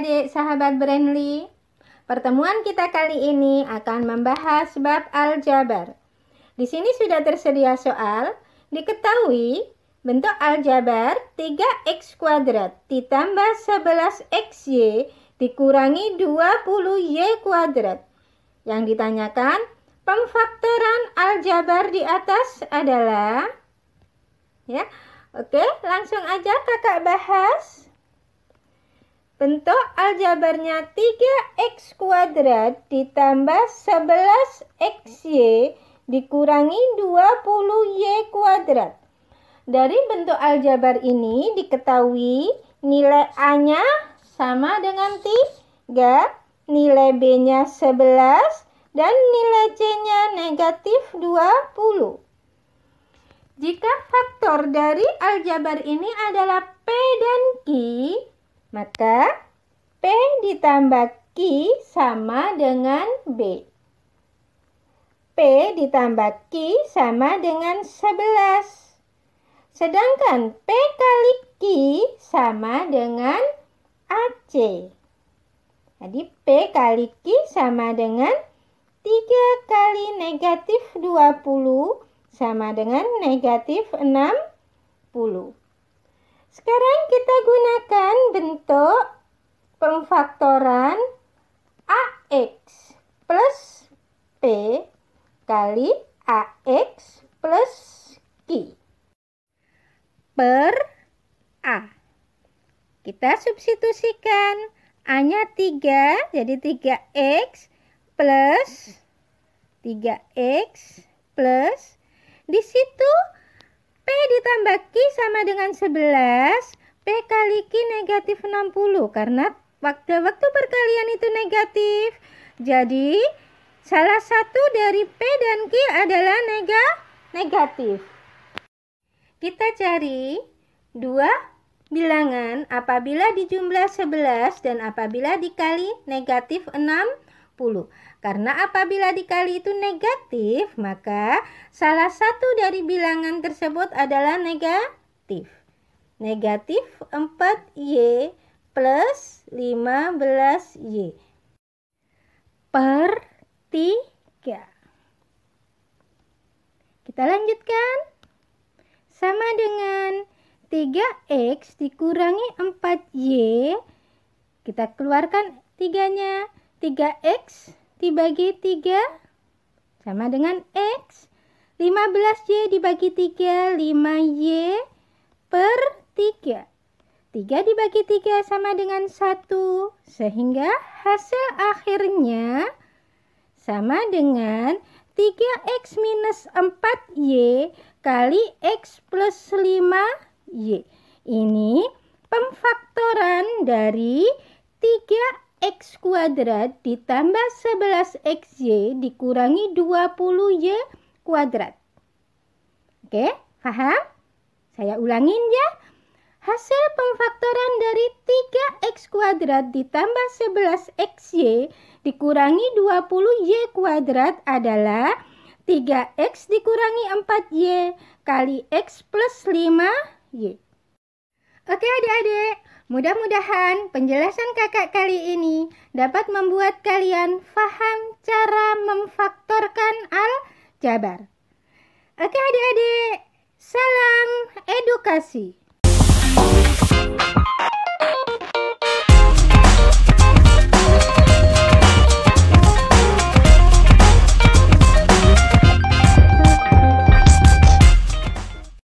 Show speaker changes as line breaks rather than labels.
adik-adik sahabat Brandly. Pertemuan kita kali ini akan membahas bab aljabar. Di sini sudah tersedia soal, diketahui bentuk aljabar 3x kuadrat ditambah 11xy dikurangi 20y kuadrat. Yang ditanyakan, pemfaktoran aljabar di atas adalah ya. Oke, langsung aja Kakak bahas. Bentuk aljabarnya 3x kuadrat ditambah 11xy dikurangi 20y kuadrat. Dari bentuk aljabar ini diketahui nilai A-nya sama dengan 3, nilai B-nya 11, dan nilai C-nya negatif 20. Jika faktor dari aljabar ini adalah P dan Q, maka P ditambah Q sama dengan B. P ditambah Q sama dengan 11. Sedangkan P kali Q sama dengan AC. Jadi P kali Q sama dengan 3 kali negatif 20 sama dengan negatif 60. Sekarang kita gunakan bentuk pemfaktoran AX plus P kali AX plus Q per A. Kita substitusikan A-nya 3, jadi 3X plus 3X plus di situ ditambah Q sama dengan 11. P kali Q negatif 60 karena waktu-waktu perkalian itu negatif. Jadi salah satu dari P dan Q adalah nega negatif. Kita cari dua bilangan apabila dijumlah 11 dan apabila dikali negatif 60. Karena apabila dikali itu negatif, maka salah satu dari bilangan tersebut adalah negatif. Negatif 4Y plus 15Y per 3. Kita lanjutkan. Sama dengan 3X dikurangi 4Y, kita keluarkan tiganya 3X dibagi 3 sama dengan X. 15Y dibagi 3, 5Y per 3. 3 dibagi 3 sama dengan 1, sehingga hasil akhirnya sama dengan 3X minus 4Y kali X plus 5Y. Ini pemfaktoran dari 3 X kuadrat ditambah 11XY dikurangi 20Y kuadrat. Oke, paham? Saya ulangin ya. Hasil pemfaktoran dari 3x kuadrat ditambah 11xy dikurangi 20y kuadrat adalah 3x dikurangi 4y kali x plus 5y. Oke adik-adik, Mudah-mudahan penjelasan kakak kali ini dapat membuat kalian faham cara memfaktorkan aljabar. Oke adik-adik, salam edukasi.